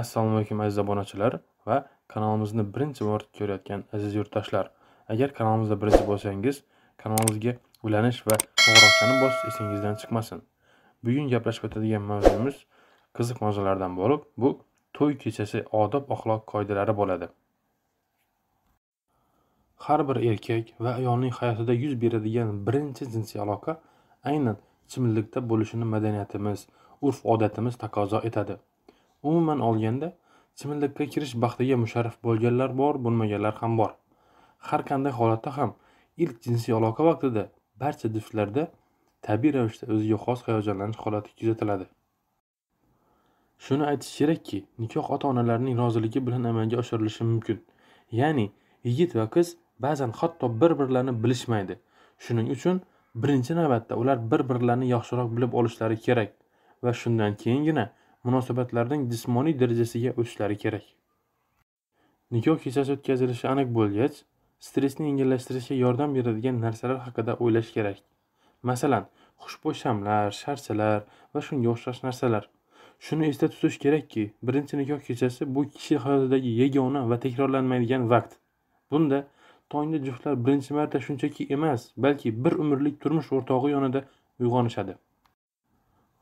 assalomu alaykum aziz obunachilar va kanalimizni birinchi bor ko'rayotgan aziz yurtdoshlar agar kanalimizda birinchi bo'lsangiz kanalimizga ulanish va qo'ng'iroqchani bosish esingizdan chiqmasin bugun gaplashib o'tadigan mavzuimiz qiziq mavzulardan bo'lib bu to'y kechasi odob axloq qoidalari bo'ladi har bir erkak va ayolning hayotida yuz beradigan birinchi jinsiy aloqa aynan ichimlikda bo'lishini madaniyatimiz urf odatimiz taqozo etadi umuman olganda chimildiqqa kirish baxtiga musharraf bo'lganlar bor bo'lmaganlar ham bor har qanday holatda ham ilk jinsiy aloqa vaqtida barcha juftlarda tabiiy ravishda o'ziga xos hayajonlanish holati kuzatiladi shuni aytish kerakki nikoh ota onalarning roziligi bilan amalga oshirilishi mumkin ya'ni yigit va qiz ba'zan hatto bir birlarini bilishmaydi shuning uchun birinchi navbatda ular bir birlarini yaxshiroq bilib olishlari kerak va shundan keyingina munosabatlarning jismoniy darajasiga o'sishlari kerak nikoh kechasi o'tkazilishi aniq bo'lgach stressni yengillashtirishga yordam beradigan narsalar haqida o'ylash kerak masalan xushbo'y shamlar sharchalar va shunga o'xshash narsalar shuni esda tutish kerakki birinchi nikoh kechasi bu kishi hayotidagi yagona va takrorlanmaydigan vaqt bunda tongda juftlar birinchi marta shunchaki emas balki bir umrlik turmush o'rtog'i yonida uyg'onishadi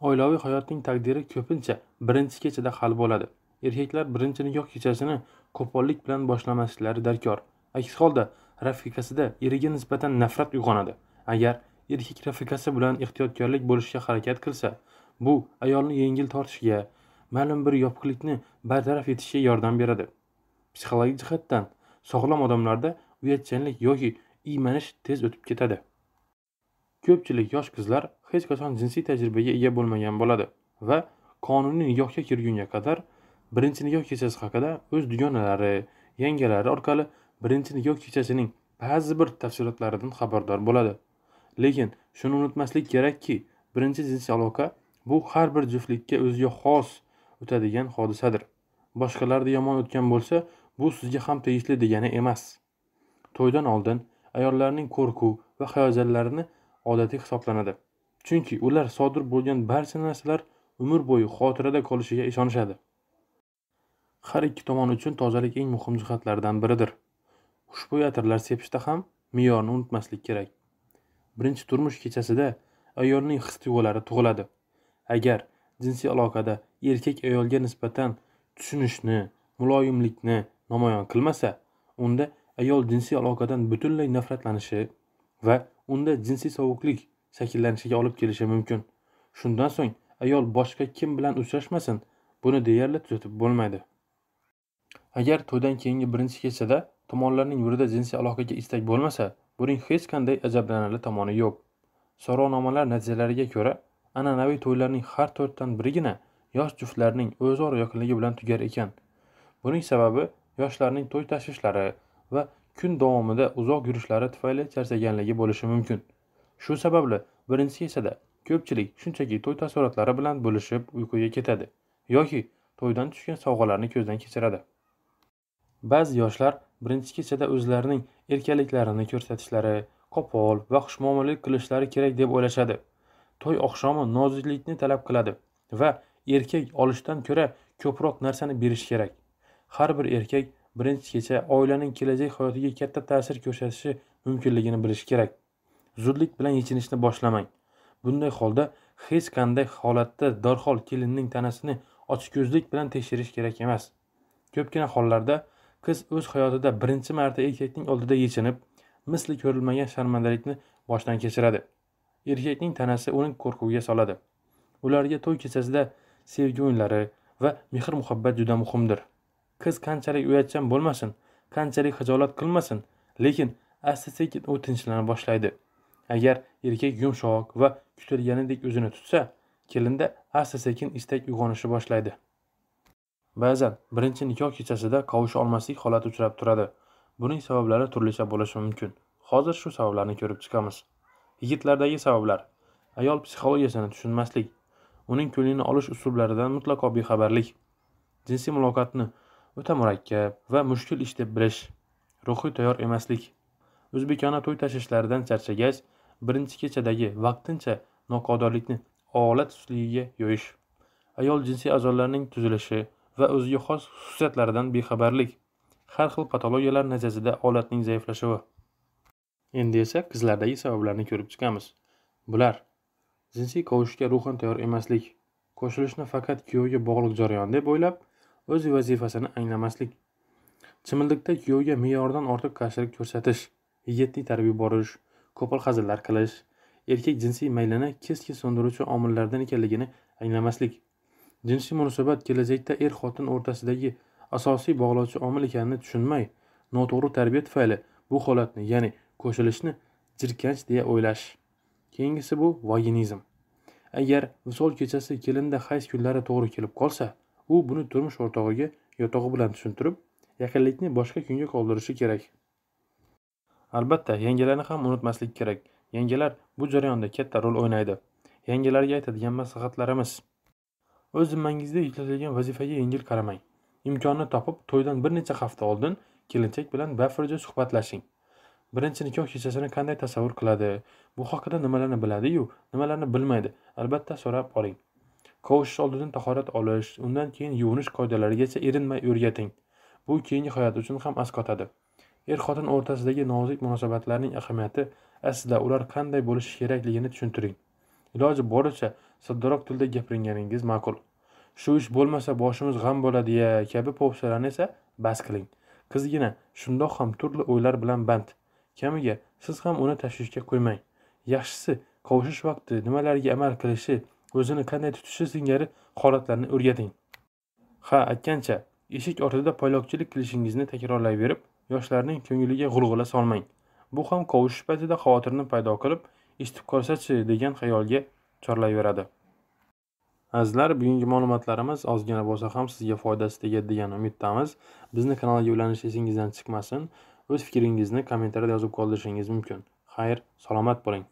oilaviy hayotning taqdiri ko'pincha birinchi kechada hal bo'ladi erkaklar birinchi nikoh kechasini qo'pollik bilan boshlamasliklari darkor aks holda rafiqasida eriga nisbatan nafrat uyg'onadi agar erkak rafiqasi bilan ehtiyotkorlik bo'lishga harakat qilsa bu ayolni yengil tortishga ma'lum bir yopiqlikni bartaraf etishga yordam beradi psixologik jihatdan sog'lom odamlarda uyatchanlik yoki iymanish tez o'tib ketadi ko'pchilik yosh qizlar hech qachon jinsiy tajribaga ega bo'lmagan bo'ladi va qonuniy nikohga kirgunga qadar birinchi nikoh kechasi haqida o'z dugonalari yangalari orqali birinchi nikoh kechasining ba'zi bir tafsilotlaridan xabardor bo'ladi lekin shuni unutmaslik kerakki birinchi jinsiy aloqa bu har bir juftlikka o'ziga xos o'tadigan hodisadir boshqalarda yomon o'tgan bo'lsa bu sizga ham tegishli degani emas to'ydan oldin ayollarning qo'rquv va hayajonlarini odatiy hisoblanadi chunki ular sodir bo'lgan barcha narsalar umr bo'yi xotirada qolishiga ishonishadi har ikki tomon uchun tozalik eng muhim jihatlardan biridir xushbo'y atirlar sepishda ham me'yorni unutmaslik kerak birinchi turmush kechasida ayolning his tuyg'ulari tug'iladi agar jinsiy aloqada erkak ayolga nisbatan tushunishni muloyimlikni namoyon qilmasa unda ayol jinsiy aloqadan butunlay nafratlanishi va unda jinsiy sovuqlik shakllanishiga olib kelishi mumkin shundan so'ng ayol boshqa kim bilan uchrashmasin buni deyarli tuzatib bo'lmaydi agar to'ydan keyingi birinchi kechada tomonlarning birida jinsiy aloqaga istak bo'lmasa buning hech qanday ajablanarli tomoni yo'q so'rovnomalar natijalariga ko'ra an'anaviy to'ylarning har to'rtdan birigina yosh juftlarning o'zaro yaqinligi bilan tugar ekan buning sababi yoshlarning to'y tashvishlari va kun davomida uzoq yurishlari tufayli charchaganligi bo'lishi mumkin shu sababli birinchisi esada ko'pchilik shunchaki to'y taassurotlari bilan bo'lishib uyquga ketadi yoki to'ydan tushgan sovg'alarni ko'zdan kechiradi ba'zi yoshlar birinchi kechada o'zlarining erkaliklarini ko'rsatishlari qo'pol va xushmuomalalik qilishlari kerak deb o'ylashadi to'y oqshomi noziklikni talab qiladi va erkak olishdan ko'ra ko'proq narsani berish kerak har bir erkak birinchi kecha oilaning kelajak hayotiga katta ta'sir ko'rsatishi mumkinligini bilishi kerak zudlik bilan yechinishni boshlamang bunday holda hech qanday holatda darhol kelinning tanasini ochko'zlik bilan tekshirish kerak emas ko'pgina hollarda qiz o'z hayotida birinchi marta erkakning oldida yechinib misli ko'rilmagan sharmandalikni boshdan kechiradi erkakning tanasi uni qo'rquvga soladi ularga to'y kechasida sevgi o'yinlari va mehr muhabbat juda muhimdir qiz qanchalik uyatchan bo'lmasin qanchalik hijolat qilmasin lekin asta sekin u tinchlana boshlaydi agar erkak yumshoq va kutilganidek o'zini tutsa kelinda asta sekin istak uyg'onishi boshlaydi ba'zan birinchi nikoh kechasida qovusha olmaslik holati uchrab turadi buning sabablari turlicha bo'lishi mumkin hozir shu sabablarni ko'rib chiqamiz yigitlardagi sabablar ayol psixologiyasini tushunmaslik uning ko'nglini olish usullaridan mutlaqo bexabarlik jinsiy muloqotni o'ta murakkab va mushkul ish deb bilish ruhiy tayyor emaslik o'zbekona to'y tashvishlaridan charchagach birinchi kechadagi vaqtincha noqodorlikni olat sustligiga yo'yish ayol jinsiy a'zolarining tuzilishi va o'ziga xos xususiyatlaridan bexabarlik har xil patologiyalar natijasida olatning zaiflashuvi endi esa qizlardagi sabablarni ko'rib chiqamiz bular jinsiy kovushishga ruhan tayyor emaslik qo'shilishni faqat kuyovga bog'liq jarayon deb o'ylab o'z vazifasini anglamaslik chimildiqda kuyovga me'yoridan ortiq qarshilik ko'rsatish yigitni itarib yuborish qo'pol hazillar qilish erkak jinsiy maylini keskin so'ndiruvchi omillardan ekanligini anglamaslik jinsiy munosabat kelajakda er xotin o'rtasidagi asosiy bog'lovchi omil ekanini tushunmay noto'g'ri tarbiya tufayli bu holatni ya'ni qo'shilishni jirkanch deya o'ylash keyingisi bu vaginizm agar visol kechasi kelinda hayz kunlari to'g'ri kelib qolsa u buni turmush o'rtog'iga yotog'i bilan tushuntirib yaqinlikni boshqa kunga qoldirishi kerak albatta yangilarni ham unutmaslik kerak yangilar bu jarayonda katta rol o'ynaydi yangilarga aytadigan maslahatlarimiz o'z zimmangizda yuklatilgan vazifaga yengil qaramang imkonni topib to'ydan bir necha hafta oldin kelinchak bilan bafurja suhbatlashing birinchi nikoh kechasini qanday tasavvur qiladi bu haqida nimalarni biladiyu nimalarni bilmaydi albatta so'rab oling qovushish oldidan tahorat olish undan keyin yuvinish qoidalarigacha erinmay o'rgating bu keyingi hayot uchun ham asqotadi er xotin o'rtasidagi nozik munosabatlarning ahamiyati aslida ular qanday bo'lishi kerakligini tushuntiring iloji boricha soddaroq tilda gapirganingiz ma'qul shu ish bo'lmasa boshimiz g'am bo'ladi ya kabi po'pisalarni esa bas qiling qizgina shundoq ham turli o'ylar bilan band kamiga siz ham uni tashvishga qo'ymang yaxshisi qovushish vaqti nimalarga amal qilishi o'zini qanday tutishi singari holatlarni o'rgating ha aytgancha eshik ortida poylovchilik qilishingizni takrorlayverib yoshlarning ko'ngliga g'ulg'ula solmang bu ham qovushish paytida xavotirni paydo qilib eshitib qolsachi degan xayolga chorlayveradi azizlar bugungi ma'lumotlarimiz ozgina bo'lsa ham sizga foydasi tegadi degan umiddamiz bizni kanalga ulanish esingizdan chiqmasin o'z fikringizni kommentariyada yozib qoldirishingiz mumkin xayr salomat bo'ling